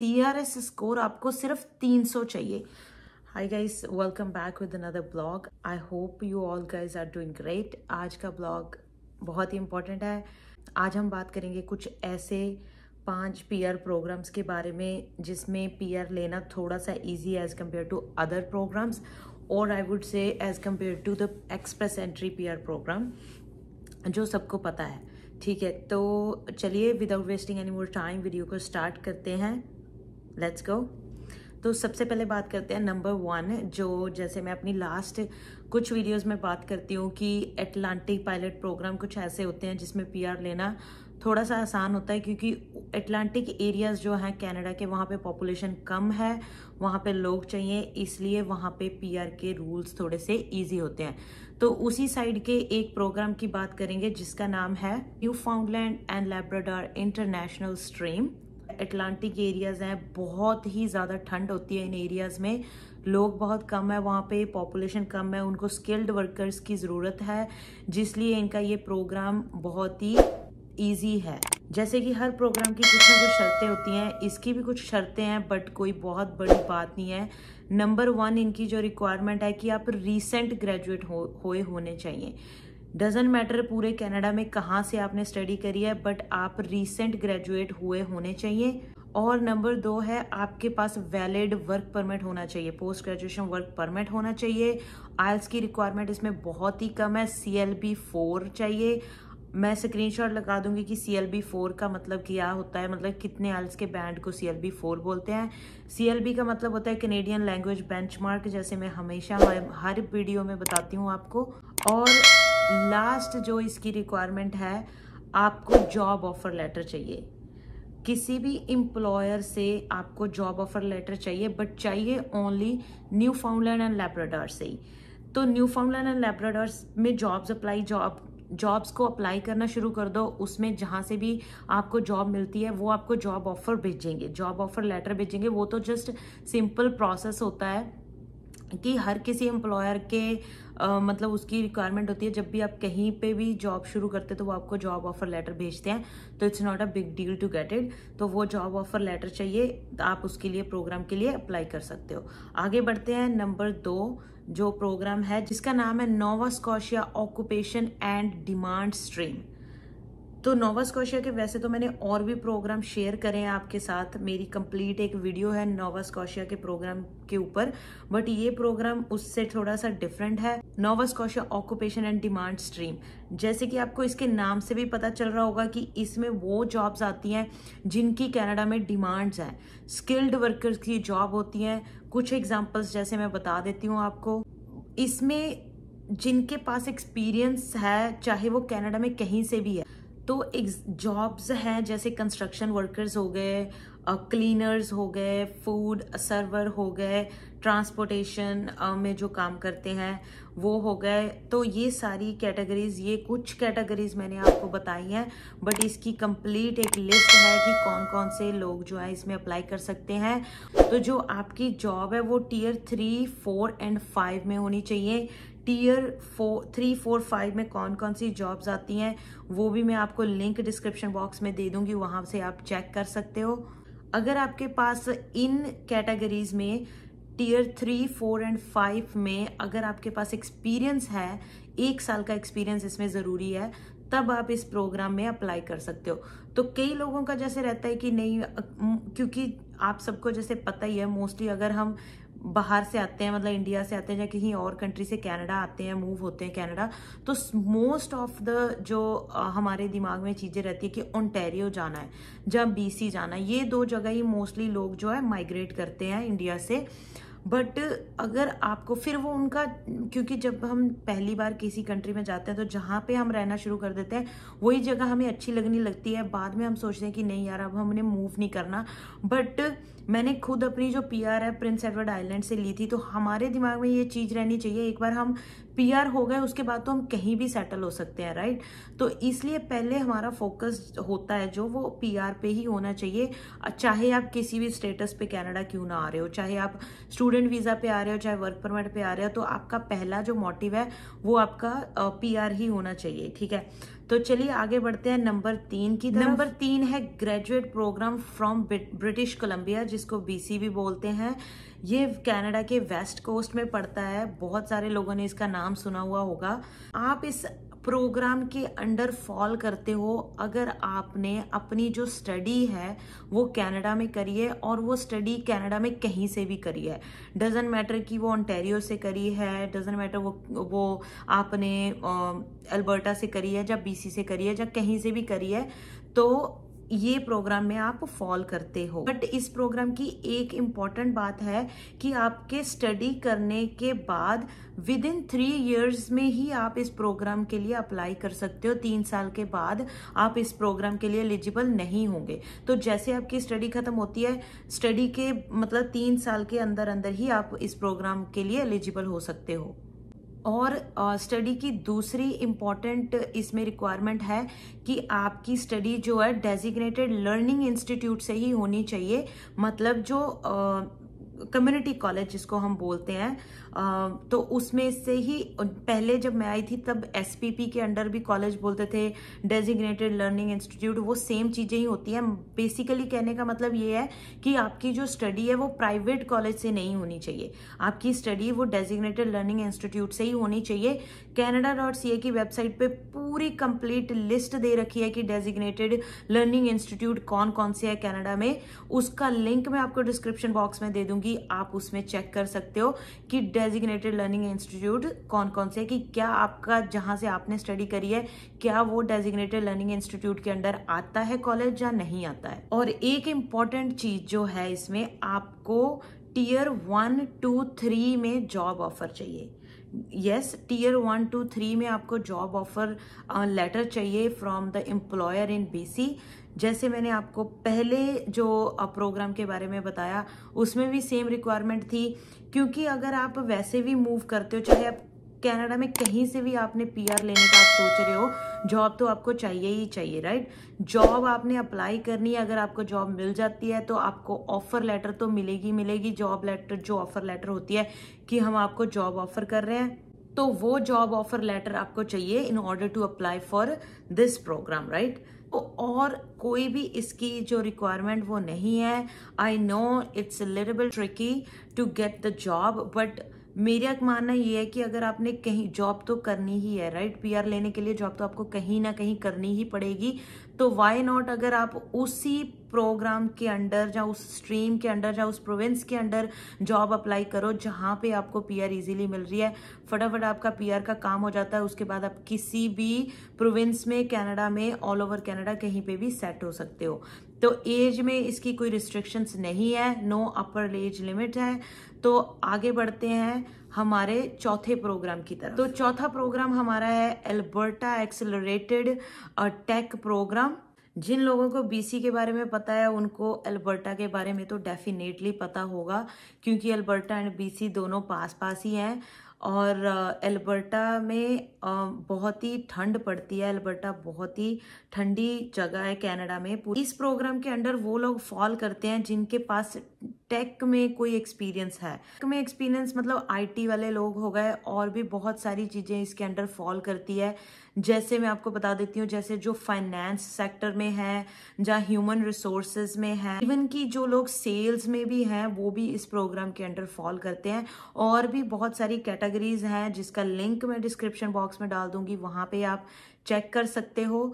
TRS score आपको सिर्फ 300 चाहिए hi guys welcome back with another blog I hope you all guys are doing great आज का blog बहुत ही इम्पोर्टेंट है आज हम बात करेंगे कुछ ऐसे पांच आर प्रोग्राम्स के बारे में जिसमें आर लेना थोड़ा सा easy as compare to other programs और I would say as compare to the express entry are program जो सबको पता है ठीक है तो चलिए without wasting any more time video को स्टार्ट करते हैं लेट्स गो तो सबसे पहले बात करते हैं नंबर वन जो जैसे मैं अपनी लास्ट कुछ वीडियोस में बात करती हूँ कि एटलांटिक पायलट प्रोग्राम कुछ ऐसे होते हैं जिसमें पीआर लेना थोड़ा सा आसान होता है क्योंकि एटलांटिक एरियाज़ जो हैं कनाडा के वहाँ पे पॉपुलेशन कम है वहाँ पे लोग चाहिए इसलिए वहाँ पे पीआर के रूल्स थोड़े से इजी होते हैं तो उसी साइड के एक प्रोग्राम की बात करेंगे जिसका नाम है Newfoundland and Labrador international stream Atlantic areas हैं बहुत ही ज़्यादा ठंड होती है इन एरियाज़ में लोग बहुत कम है वहाँ पे पॉपुलेशन कम है उनको स्किल्ड वर्कर्स की ज़रूरत है जिसलिए इनका ये प्रोग्राम बहुत ही ईजी है जैसे कि हर प्रोग्राम की कुछ ना कुछ शर्तें होती हैं इसकी भी कुछ शर्तें हैं बट कोई बहुत बड़ी बात नहीं है नंबर वन इनकी जो रिक्वायरमेंट है कि आप रिसेंट ग्रेजुएट हो, होए होने चाहिए डजेंट मैटर पूरे कनाडा में कहाँ से आपने स्टडी करी है बट आप रिसेंट ग्रेजुएट हुए होने चाहिए और नंबर दो है आपके पास वैलिड वर्क परमिट होना चाहिए पोस्ट ग्रेजुएशन वर्क परमिट होना चाहिए आयल्स की रिक्वायरमेंट इसमें बहुत ही कम है सी एल बी फोर चाहिए मैं स्क्रीनशॉट लगा दूंगी कि सी एल बी फोर का मतलब क्या होता है मतलब कितने आयल्स के बैंड को सी एल बी फोर बोलते हैं सी एल बी का मतलब होता है कनेडियन लैंग्वेज बेंच मार्क जैसे मैं हमेशा हर वीडियो में बताती हूँ आपको और लास्ट जो इसकी रिक्वायरमेंट है आपको जॉब ऑफर लेटर चाहिए किसी भी एम्प्लॉयर से आपको जॉब ऑफर लेटर चाहिए बट चाहिए only Newfoundland and Labrador से ही तो न्यू फाउंडलैंड एंड लेब्रोडर में जॉब्स अप्लाई जॉब जॉब्स को अप्लाई करना शुरू कर दो उसमें जहाँ से भी आपको जॉब मिलती है वो आपको जॉब ऑफर भेजेंगे जॉब ऑफर लेटर भेजेंगे वो तो जस्ट सिंपल प्रोसेस होता है कि हर किसी एम्प्लॉयर के आ, मतलब उसकी रिक्वायरमेंट होती है जब भी आप कहीं पे भी जॉब शुरू करते हैं तो वो आपको जॉब ऑफर लेटर भेजते हैं तो it's not a big deal to get it तो वो जॉब ऑफर लेटर चाहिए आप उसके लिए प्रोग्राम के लिए अप्लाई कर सकते हो आगे बढ़ते हैं नंबर दो जो प्रोग्राम है जिसका नाम है Nova Scotia occupation and demand stream तो नोवा स्कोशिया के वैसे तो मैंने और भी प्रोग्राम शेयर करे हैं आपके साथ मेरी कंप्लीट एक वीडियो है नोवा स्कोशिया के प्रोग्राम के ऊपर बट ये प्रोग्राम उससे थोड़ा सा डिफरेंट है Nova Scotia occupation and demand stream जैसे कि आपको इसके नाम से भी पता चल रहा होगा कि इसमें वो जॉब्स आती हैं जिनकी कैनेडा में डिमांड्स हैं स्किल्ड वर्कर्स की जॉब होती हैं कुछ एग्जाम्पल्स जैसे मैं बता देती हूँ आपको इसमें जिनके पास एक्सपीरियंस है चाहे वो कनाडा में कहीं से भी है तो जॉब्स हैं जैसे कंस्ट्रक्शन वर्कर्स हो गए क्लीनर्स हो गए फूड सर्वर हो गए ट्रांसपोर्टेशन में जो काम करते हैं वो हो गए तो ये सारी कैटेगरीज ये कुछ कैटेगरीज मैंने आपको बताई हैं बट इसकी कंप्लीट एक लिस्ट है कि कौन कौन से लोग जो है इसमें अप्लाई कर सकते हैं तो जो आपकी जॉब है वो tier three four and five में होनी चाहिए tier four three four five में कौन कौन सी जॉब्स आती हैं वो भी मैं आपको लिंक डिस्क्रिप्शन बॉक्स में दे दूंगी वहाँ से आप चेक कर सकते हो अगर आपके पास इन कैटेगरीज में tier three four and five में अगर आपके पास एक्सपीरियंस है एक साल का एक्सपीरियंस इसमें ज़रूरी है तब आप इस प्रोग्राम में अप्लाई कर सकते हो तो कई लोगों का जैसे रहता है कि नहीं क्योंकि आप सबको जैसे पता ही है मोस्टली अगर हम बाहर से आते हैं मतलब इंडिया से आते हैं या कहीं और कंट्री से कनाडा आते हैं मूव होते हैं कनाडा तो मोस्ट ऑफ द जो हमारे दिमाग में चीज़ें रहती है कि ओंटेरियो जाना है जहाँ बीसी जाना है ये दो जगह ही मोस्टली लोग जो है माइग्रेट करते हैं इंडिया से बट अगर आपको फिर वो उनका क्योंकि जब हम पहली बार किसी कंट्री में जाते हैं तो जहाँ पे हम रहना शुरू कर देते हैं वही जगह हमें अच्छी लगनी लगती है बाद में हम सोचते हैं कि नहीं यार अब हमने मूव नहीं करना बट मैंने खुद अपनी जो पीआर है प्रिंस एडवर्ड आइलैंड से ली थी तो हमारे दिमाग में ये चीज़ रहनी चाहिए एक बार हम पीआर हो गए उसके बाद तो हम कहीं भी सेटल हो सकते हैं राइट तो इसलिए पहले हमारा फोकस होता है जो वो पीआर पे ही होना चाहिए चाहे आप किसी भी स्टेटस पे कनाडा क्यों ना आ रहे हो चाहे आप स्टूडेंट वीज़ा पे आ रहे हो चाहे वर्क परमिट पे आ रहे हो तो आपका पहला जो मोटिव है वो आपका पी ही होना चाहिए ठीक है तो चलिए आगे बढ़ते हैं नंबर तीन की नंबर तीन है graduate program from British Columbia जिसको बीसी भी बोलते हैं ये कनाडा के वेस्ट कोस्ट में पड़ता है बहुत सारे लोगों ने इसका नाम सुना हुआ होगा आप इस प्रोग्राम के अंडर फॉल करते हो अगर आपने अपनी जो स्टडी है वो कनाडा में करी है और वो स्टडी कनाडा में कहीं से भी करी है डजेंट मैटर कि वो ऑन्टेरियो से करी है डजेंट मैटर वो वो आपने अल्बर्टा से करी है या बीसी से करी है या कहीं से भी करी है तो ये प्रोग्राम में आप फॉल करते हो बट इस प्रोग्राम की एक इम्पॉर्टेंट बात है कि आपके स्टडी करने के बाद विद इन थ्री ईयर्स में ही आप इस प्रोग्राम के लिए अप्लाई कर सकते हो तीन साल के बाद आप इस प्रोग्राम के लिए एलिजिबल नहीं होंगे तो जैसे आपकी स्टडी खत्म होती है स्टडी के मतलब तीन साल के अंदर अंदर ही आप इस प्रोग्राम के लिए एलिजिबल हो सकते हो और स्टडी की दूसरी इम्पॉर्टेंट इसमें रिक्वायरमेंट है कि आपकी स्टडी जो है डेजिग्नेटेड लर्निंग इंस्टीट्यूट से ही होनी चाहिए मतलब जो कम्युनिटी कॉलेज जिसको हम बोलते हैं तो उसमें से ही पहले जब मैं आई थी तब एस के अंडर भी कॉलेज बोलते थे डेजिग्नेटेड लर्निंग इंस्टीट्यूट वो सेम चीज़ें ही होती हैं बेसिकली कहने का मतलब ये है कि आपकी जो स्टडी है वो प्राइवेट कॉलेज से नहीं होनी चाहिए आपकी स्टडी वो डेजिग्नेटेड लर्निंग इंस्टीट्यूट से ही होनी चाहिए कैनेडा डॉट सी ए की वेबसाइट पे पूरी कंप्लीट लिस्ट दे रखी है कि डेजिग्नेटेड लर्निंग इंस्टीट्यूट कौन कौन से है कैनेडा में उसका लिंक मैं आपको डिस्क्रिप्शन बॉक्स में दे दूंगी आप उसमें चेक कर सकते हो कि डेजिग्नेटेड लर्निंग इंस्टीट्यूट कौन कौन से कि क्या आपका जहाँ से आपने स्टडी करी है क्या वो डेजिग्नेटेड लर्निंग इंस्टीट्यूट के अंडर आता है कॉलेज या नहीं आता है और एक इम्पॉर्टेंट चीज जो है इसमें आपको टीयर वन टू थ्री में जॉब ऑफर चाहिए yes tier one two three में आपको जॉब ऑफर लेटर चाहिए from the employer in BC जैसे मैंने आपको पहले जो प्रोग्राम के बारे में बताया उसमें भी सेम रिक्वायरमेंट थी क्योंकि अगर आप वैसे भी मूव करते हो चाहे आप कनाडा में कहीं से भी आपने पीआर लेने का आप सोच रहे हो जॉब तो आपको चाहिए ही चाहिए राइट जॉब आपने अप्लाई करनी है अगर आपको जॉब मिल जाती है तो आपको ऑफर लेटर तो मिलेगी मिलेगी जॉब लेटर जो ऑफर लेटर होती है कि हम आपको जॉब ऑफर कर रहे हैं तो वो जॉब ऑफर लेटर आपको चाहिए in order to apply for this program right और कोई भी इसकी जो रिक्वायरमेंट वो नहीं है I know it's little tricky to get the job but मेरा मानना ये है कि अगर आपने कहीं जॉब तो करनी ही है राइट right? पीआर लेने के लिए जॉब तो आपको कहीं ना कहीं करनी ही पड़ेगी तो वाई नॉट अगर आप उसी प्रोग्राम के अंडर या उस स्ट्रीम के अंडर या उस प्रोविंस के अंडर जॉब अप्लाई करो जहाँ पे आपको पीआर इजीली मिल रही है फटाफट आपका पीआर का काम हो जाता है उसके बाद आप किसी भी प्रोविंस में कनाडा में ऑल ओवर कनाडा कहीं पे भी सेट हो सकते हो तो एज में इसकी कोई रिस्ट्रिक्शंस नहीं है नो अपर एज लिमिट है तो आगे बढ़ते हैं हमारे चौथे प्रोग्राम की तरफ तो चौथा प्रोग्राम हमारा है एल्बर्टा एक्सेलरेटेड टेक प्रोग्राम जिन लोगों को बीसी के बारे में पता है उनको अल्बर्टा के बारे में तो डेफिनेटली पता होगा क्योंकि अल्बर्टा एंड बीसी दोनों पास पास ही हैं और अल्बर्टा में बहुत ही ठंड पड़ती है अल्बर्टा बहुत ही ठंडी जगह है कनाडा में इस प्रोग्राम के अंडर वो लोग फॉल करते हैं जिनके पास टेक में कोई एक्सपीरियंस है टेक में एक्सपीरियंस मतलब आईटी वाले लोग हो गए और भी बहुत सारी चीज़ें इसके अंडर फॉल करती है जैसे मैं आपको बता देती हूँ जैसे जो फाइनेंस सेक्टर में है जहाँ ह्यूमन रिसोर्सेज में है इवन की जो लोग सेल्स में भी हैं वो भी इस प्रोग्राम के अंडर फॉल करते हैं और भी बहुत सारी कैटेगरीज हैं जिसका लिंक मैं डिस्क्रिप्शन बॉक्स में डाल दूंगी वहाँ पे आप चेक कर सकते हो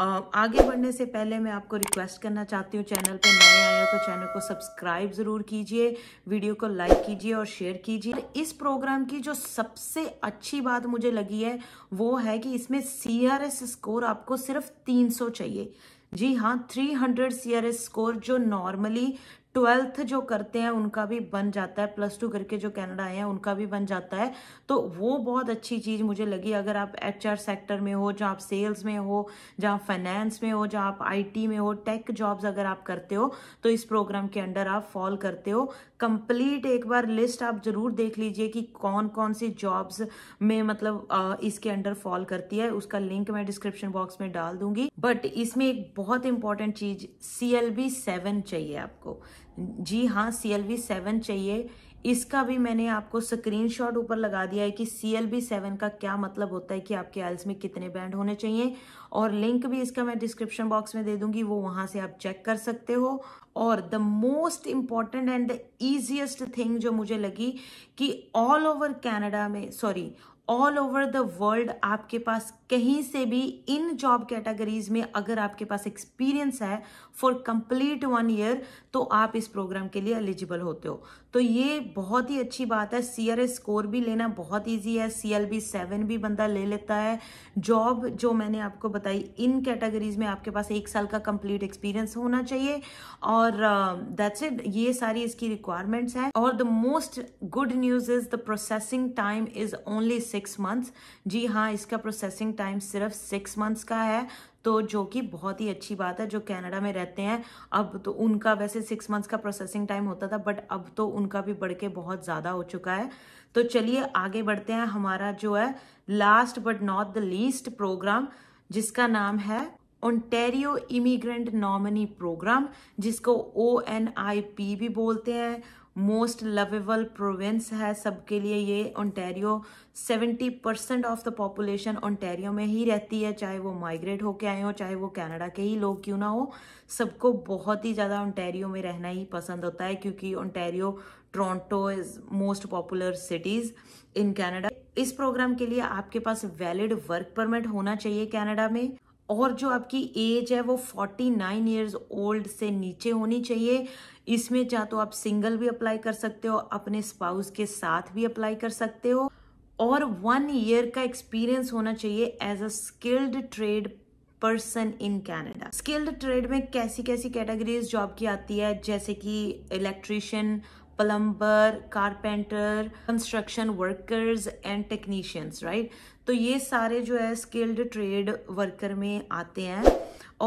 आगे बढ़ने से पहले मैं आपको रिक्वेस्ट करना चाहती हूँ चैनल पे नए आए हो तो चैनल को सब्सक्राइब ज़रूर कीजिए वीडियो को लाइक कीजिए और शेयर कीजिए इस प्रोग्राम की जो सबसे अच्छी बात मुझे लगी है वो है कि इसमें सी स्कोर आपको सिर्फ 300 चाहिए जी हाँ 300 सीआरएस स्कोर जो नॉर्मली ट्वेल्थ जो करते हैं उनका भी बन जाता है प्लस टू करके जो कैनेडा आए हैं उनका भी बन जाता है तो वो बहुत अच्छी चीज़ मुझे लगी अगर आप एच सेक्टर में हो जहाँ आप सेल्स में हो जहाँ फाइनेंस में हो जहाँ आप आई में हो टेक जॉब्स अगर आप करते हो तो इस प्रोग्राम के अंडर आप फॉल करते हो कंप्लीट एक बार लिस्ट आप जरूर देख लीजिए कि कौन कौन सी जॉब्स में मतलब इसके अंडर फॉल करती है उसका लिंक मैं डिस्क्रिप्शन बॉक्स में डाल दूंगी बट इसमें एक बहुत इंपॉर्टेंट चीज सी एल बी सेवन चाहिए आपको जी हाँ सी एल वी सेवन चाहिए इसका भी मैंने आपको स्क्रीनशॉट ऊपर लगा दिया है कि सी एल बी सेवन का क्या मतलब होता है कि आपके आइल्स में कितने बैंड होने चाहिए और लिंक भी इसका मैं डिस्क्रिप्शन बॉक्स में दे दूंगी वो वहां से आप चेक कर सकते हो और the most important and the easiest thing जो मुझे लगी कि ऑल ओवर कैनेडा में sorry all over the world आपके पास कहीं से भी इन जॉब कैटेगरीज में अगर आपके पास एक्सपीरियंस है फॉर कंप्लीट वन ईयर तो आप इस प्रोग्राम के लिए एलिजिबल होते हो तो ये बहुत ही अच्छी बात है सी स्कोर भी लेना बहुत ईजी है सी एल बी सेवन भी बंदा ले लेता है जॉब जो मैंने आपको बताई इन कैटेगरीज में आपके पास एक साल का कंप्लीट एक्सपीरियंस होना चाहिए और दैट्स uh, इट ये सारी इसकी रिक्वायरमेंट्स हैं और the most good news is the processing time is only six months जी हाँ इसका प्रोसेसिंग टाइम सिर्फ सिक्स मंथ्स का है तो जो कि बहुत ही अच्छी बात है जो कनाडा में रहते हैं अब तो उनका वैसे सिक्स मंथ्स का प्रोसेसिंग टाइम होता था बट अब तो उनका भी बढ़ के बहुत ज़्यादा हो चुका है तो चलिए आगे बढ़ते हैं हमारा जो है last but not the least program जिसका नाम है ओंटेरियो इमिग्रेंट नॉमिनी प्रोग्राम जिसको ओ एन आई पी भी बोलते हैं मोस्ट लवेबल प्रोविंस है सबके लिए ये Ontario 70 percent of the population Ontario में ही रहती है चाहे वो माइग्रेट होके आए हो चाहे वो कनाडा के ही लोग क्यों ना हो सबको बहुत ही ज़्यादा ओंटेरियो में रहना ही पसंद होता है क्योंकि Ontario Toronto is most popular cities in Canada इस प्रोग्राम के लिए आपके पास वैलिड वर्क परमिट होना चाहिए कनाडा में और जो आपकी एज है वो फोर्टी नाइन ईयर्स ओल्ड से नीचे होनी चाहिए इसमें चाहे तो आप सिंगल भी अप्लाई कर सकते हो अपने स्पाउस के साथ भी अप्लाई कर सकते हो और वन ईयर का एक्सपीरियंस होना चाहिए as a skilled trade person in Canada skilled trade में कैसी कैसी कैटेगरीज जॉब की आती है जैसे कि electrician plumber carpenter construction workers and technicians right तो ये सारे जो है स्किल्ड ट्रेड वर्कर में आते हैं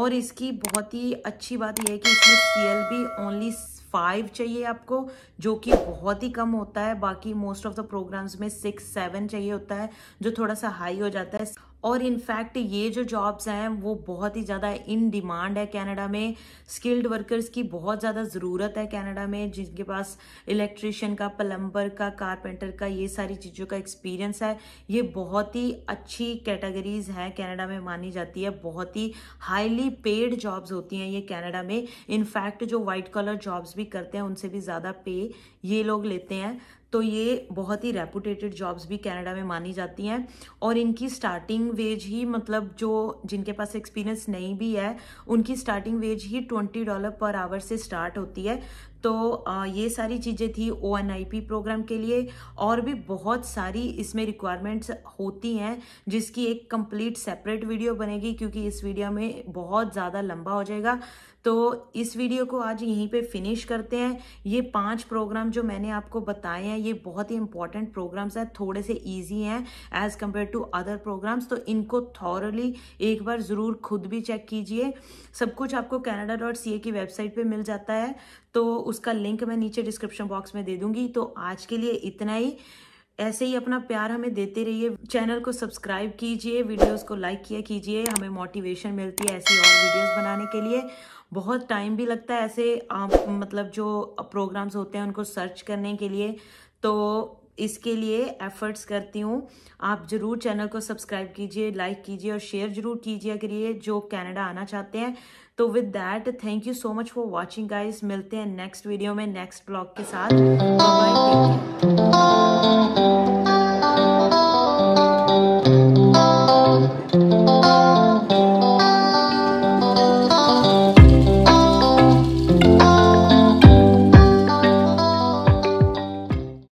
और इसकी बहुत ही अच्छी बात यह है कि इसमें C L B only five चाहिए आपको जो कि बहुत ही कम होता है बाकी मोस्ट ऑफ द प्रोग्राम्स में सिक्स सेवन चाहिए होता है जो थोड़ा सा हाई हो जाता है और इनफैक्ट ये जो जॉब्स हैं वो बहुत ही ज़्यादा इन डिमांड है कनाडा में स्किल्ड वर्कर्स की बहुत ज़्यादा ज़रूरत है कनाडा में जिनके पास इलेक्ट्रिशियन का प्लम्बर का कारपेंटर का ये सारी चीज़ों का एक्सपीरियंस है ये बहुत ही अच्छी कैटेगरीज हैं कनाडा में मानी जाती है बहुत ही हाईली पेड जॉब्स होती हैं ये कैनेडा में इनफैक्ट जो वाइट कॉलर जॉब्स भी करते हैं उनसे भी ज़्यादा पे ये लोग लेते हैं तो ये बहुत ही रेपुटेटेड जॉब्स भी कनाडा में मानी जाती हैं और इनकी स्टार्टिंग वेज ही मतलब जो जिनके पास एक्सपीरियंस नहीं भी है उनकी स्टार्टिंग वेज ही ट्वेंटी डॉलर पर आवर से स्टार्ट होती है तो ये सारी चीज़ें थी ओ प्रोग्राम के लिए और भी बहुत सारी इसमें रिक्वायरमेंट्स होती हैं जिसकी एक कंप्लीट सेपरेट वीडियो बनेगी क्योंकि इस वीडियो में बहुत ज़्यादा लंबा हो जाएगा तो इस वीडियो को आज यहीं पे फिनिश करते हैं ये पांच प्रोग्राम जो मैंने आपको बताए हैं ये बहुत ही इंपॉर्टेंट प्रोग्राम्स हैं थोड़े से इजी हैं as compare to other programs तो इनको थॉरली एक बार ज़रूर खुद भी चेक कीजिए सब कुछ आपको कैनेडा डॉट सी ए की वेबसाइट पर मिल जाता है तो उसका लिंक मैं नीचे डिस्क्रिप्शन बॉक्स में दे दूंगी तो आज के लिए इतना ही ऐसे ही अपना प्यार हमें देते रहिए चैनल को सब्सक्राइब कीजिए वीडियोस को लाइक किया कीजिए हमें मोटिवेशन मिलती है ऐसी और वीडियोस बनाने के लिए बहुत टाइम भी लगता है ऐसे आ, मतलब जो प्रोग्राम्स होते हैं उनको सर्च करने के लिए तो इसके लिए एफर्ट्स करती हूँ आप ज़रूर चैनल को सब्सक्राइब कीजिए लाइक कीजिए और शेयर ज़रूर कीजिए ये जो कनाडा आना चाहते हैं तो with that thank you so much for watching guys मिलते हैं नेक्स्ट वीडियो में नेक्स्ट ब्लॉग के साथ